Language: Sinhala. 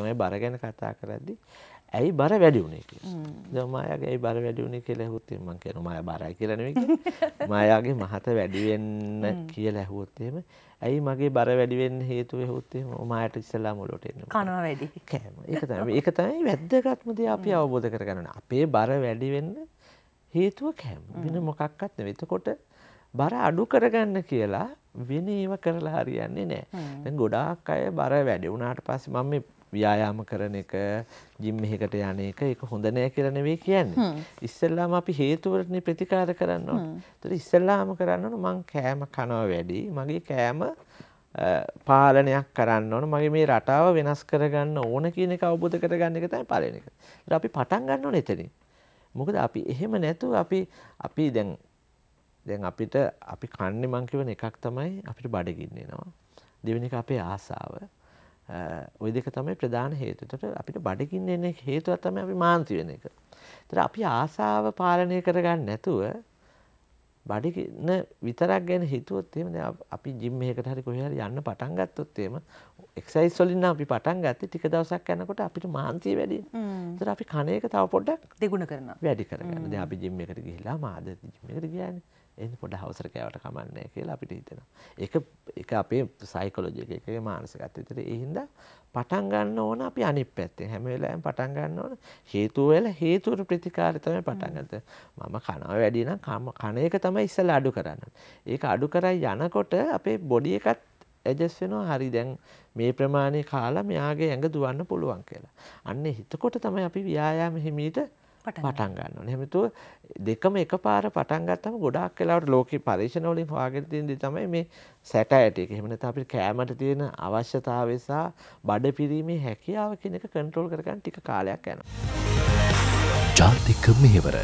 තමයි බර ගැන කතා කරද්දි ඇයි බර වැඩි වුණේ කියලා. මායාගේ ඇයි බර වැඩි වුණේ කියලා ඇහුවොත් මම කියනවා මායා බරයි කියලා නෙමෙයි. මායාගේ මහත වැඩි වෙන්න කියලා ඇහුවොත් එහෙම ඇයි මගේ බර වැඩි වෙන්න හේතුව ඇහුවොත් එහෙම මායාට ඉස්සලා මොළොට එන්න. කනවා වැඩි. කෑම. ඒක තමයි ඒක තමයි වැද්දගත්ම දේ අපි අවබෝධ කරගන්න. අපේ බර වැඩි වෙන්න හේතුව කෑම. වෙන මොකක්වත් නෙවෙයි. එතකොට බර අඩු කරගන්න කියලා වෙන ඒව කරලා හරියන්නේ නැහැ. දැන් ගොඩාක් අය බර වැඩි වුණාට පස්සේ මම මේ ව්‍යායාම කරන එක ජිම් එකකට යන එක ඒක හොඳ නෑ කියලා නෙවෙයි කියන්නේ. ඉස්සෙල්ලාම අපි හේතු වලටනේ ප්‍රතිකාර කරන්න ඕනේ. ඒතර ඉස්සෙල්ලාම කරන්න ඕන මං කෑම කනවා වැඩි. මගේ කෑම පාලනයක් කරන්න ඕන මගේ මේ රටාව වෙනස් කරගන්න ඕන කියන එක අවබෝධ කරගන්න එක තමයි පළවෙනි එක. ඒත් අපි පටන් ගන්න ඕනේ එතනින්. මොකද අපි එහෙම නැතුව අපි අපි දැන් දැන් අපිට අපි කන්නේ මං කියවන එකක් තමයි අපිට බඩගින්න එනවා. දෙවෙනි එක අපේ ආසාව. ওই දෙක තමයි ප්‍රධාන හේතු. එතකොට අපිට බඩගින්න එන හේතුව තමයි අපි මාන්ති වෙන එක. එතකොට අපි ආසාව පාලනය කරගන්න නැතුව බඩගින්න විතරක් ගැන හිතුවොත් එහෙම දැන් අපි ජිම් එකකට හරි කොහේ හරි යන්න පටන් ගත්තොත් එහෙම එක්සයිස් වලින් අපි පටන් ගත්තේ ටික දවසක් යනකොට අපිට මාන්තිය වැඩි. එතකොට අපි කණ එක තව පොඩ්ඩක් දෙගුණ කරනවා. වැඩි කරගන්න. දැන් අපි ජිම් එකකට ගිහිලා මාද ජිම් එකකට ගියානේ. එ පොඩ හවසරකෑවට කමන්නේ කියලා අපිට හිතෙන. එක එක අපේ සයිකොලෝජ එක එකගේ මානසිකත් විතර එහින්ද පටන්ගන්න ඕන අපි අනි පැත්තේ හැමවෙලාෑම් පටන්ගන්න ඕන හේතුවල හේතුවට ප්‍රතිකාරිතම පටන්ගත මම කනාව වැඩිනම් කම කන එක තමයි ඉස්සල අඩු කරන්න. ඒක අඩු කරයි යනකොට අපේ බොඩිය එකත් ඇජස් වෙනවා හරි දැන් මේ ප්‍රමාණය කාලා මෙයාගේ ඇඟ දුවන්න පුළුවන් කියලා. අන්න හිතකොට තමයි අපි ව්‍යයාම හිමීට පටන් ගන්න නැමතුව දෙකම එක පාර පටන්ගත්තම ගොඩක් කලාට ලෝක පරීක්ෂණවලින් පාගතියදි තමයි මේ සැට ඇට එක හෙමනත අපි කෑමට තියෙන අවශ්‍යතාවසා බඩ පිරීමේ හැකියාව කෙනෙක කන්ට්‍රෝල් කරගන්න ටික කාලයක් යන. ජාතික මෙහෙවර